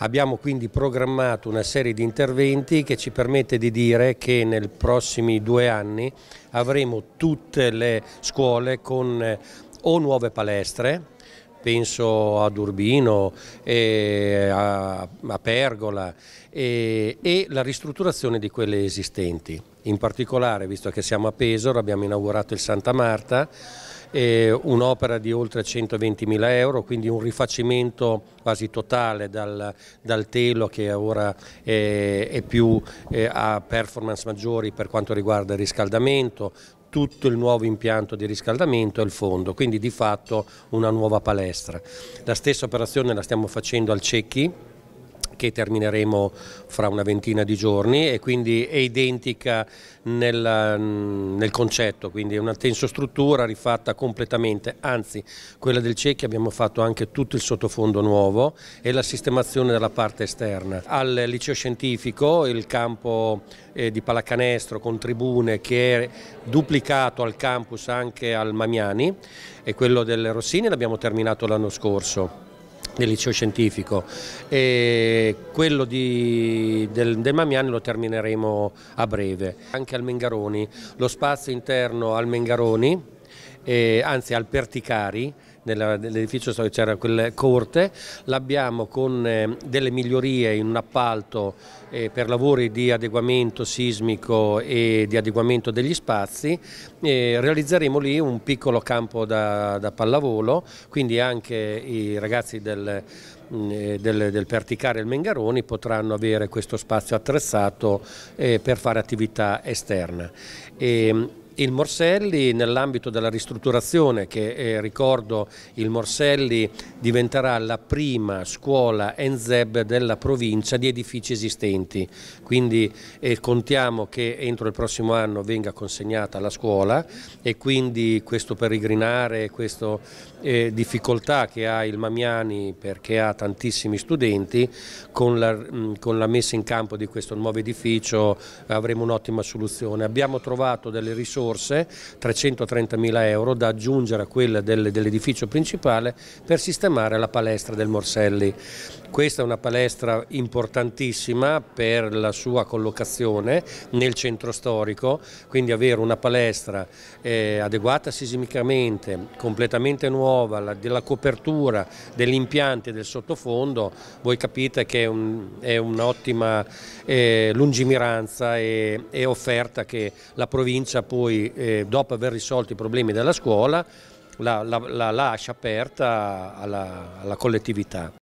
Abbiamo quindi programmato una serie di interventi che ci permette di dire che nei prossimi due anni avremo tutte le scuole con eh, o nuove palestre, penso ad Urbino, eh, a, a, Pergola eh, e la ristrutturazione di quelle esistenti. In particolare, visto che siamo a Pesaro, abbiamo inaugurato il Santa Marta, eh, un'opera di oltre 120.000 euro, quindi un rifacimento quasi totale dal, dal telo che ora eh, è più, eh, ha performance maggiori per quanto riguarda il riscaldamento, tutto il nuovo impianto di riscaldamento e il fondo, quindi di fatto una nuova palestra. La stessa operazione la stiamo facendo al Cecchi, che termineremo fra una ventina di giorni e quindi è identica nel, mm, nel concetto, quindi è una struttura rifatta completamente, anzi quella del CECHI abbiamo fatto anche tutto il sottofondo nuovo e la sistemazione della parte esterna. Al liceo scientifico il campo eh, di pallacanestro con tribune che è duplicato al campus anche al Mamiani e quello del Rossini l'abbiamo terminato l'anno scorso del liceo scientifico e quello di, del, del, Mamiani lo termineremo a breve. Anche al Mengaroni, lo spazio interno al Mengaroni, eh, anzi al Perticari, nell'edificio storico c'era quella corte, l'abbiamo con eh, delle migliorie in un appalto eh, per lavori di adeguamento sismico e di adeguamento degli spazi, eh, realizzeremo lì un piccolo campo da, da pallavolo, quindi anche i ragazzi del, mm, del, del Perticare e il Mengaroni potranno avere questo spazio attrezzato per fare attività esterna. E, ehm, il Morselli nell'ambito della ristrutturazione che eh, ricordo il Morselli diventerà la prima scuola NZEB della provincia di edifici esistenti, quindi eh, contiamo che entro il prossimo anno venga consegnata la scuola e quindi questo peregrinare, questa eh, difficoltà che ha il Mamiani perché ha tantissimi studenti, con la, mh, con la messa in campo di questo nuovo edificio avremo un'ottima soluzione. Abbiamo trovato delle risorse risorse, mila euro, da aggiungere a quella dell'edificio principale per sistemare la palestra del Morselli. Questa è una palestra importantissima per la sua collocazione nel centro storico, quindi avere una palestra eh, adeguata sismicamente, completamente nuova, la, della copertura, degli impianti, e del sottofondo, voi capite che è, un'ottima un eh, lungimiranza e, e, offerta che la provincia poi, eh, dopo aver risolto i problemi della scuola, la, la, la lascia aperta alla, alla collettività.